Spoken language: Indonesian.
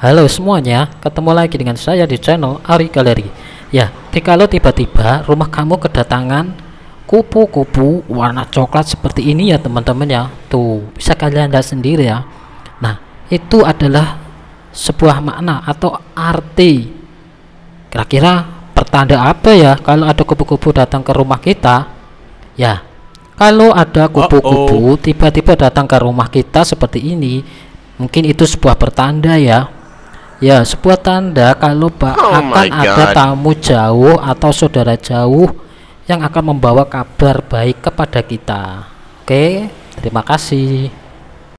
Halo semuanya, ketemu lagi dengan saya di channel Ari Galeri. Ya, kalau tiba-tiba rumah kamu kedatangan kupu-kupu warna coklat seperti ini ya teman-teman ya. Tuh, bisa kalian lihat sendiri ya. Nah, itu adalah sebuah makna atau arti. Kira-kira pertanda apa ya kalau ada kupu-kupu datang ke rumah kita? Ya, kalau ada kupu-kupu tiba-tiba datang ke rumah kita seperti ini, mungkin itu sebuah pertanda ya Ya, sebuah tanda kalau Pak oh akan ada tamu jauh atau saudara jauh yang akan membawa kabar baik kepada kita. Oke, terima kasih.